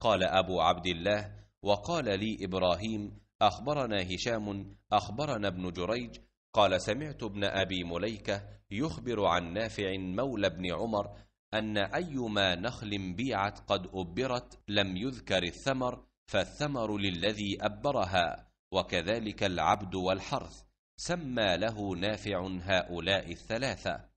قال أبو عبد الله وقال لي إبراهيم أخبرنا هشام أخبرنا ابن جريج قال سمعت ابن أبي مليكة يخبر عن نافع مولى ابن عمر أن أيما نخل بيعت قد أبرت لم يذكر الثمر فالثمر للذي أبرها وكذلك العبد والحرث سمى له نافع هؤلاء الثلاثة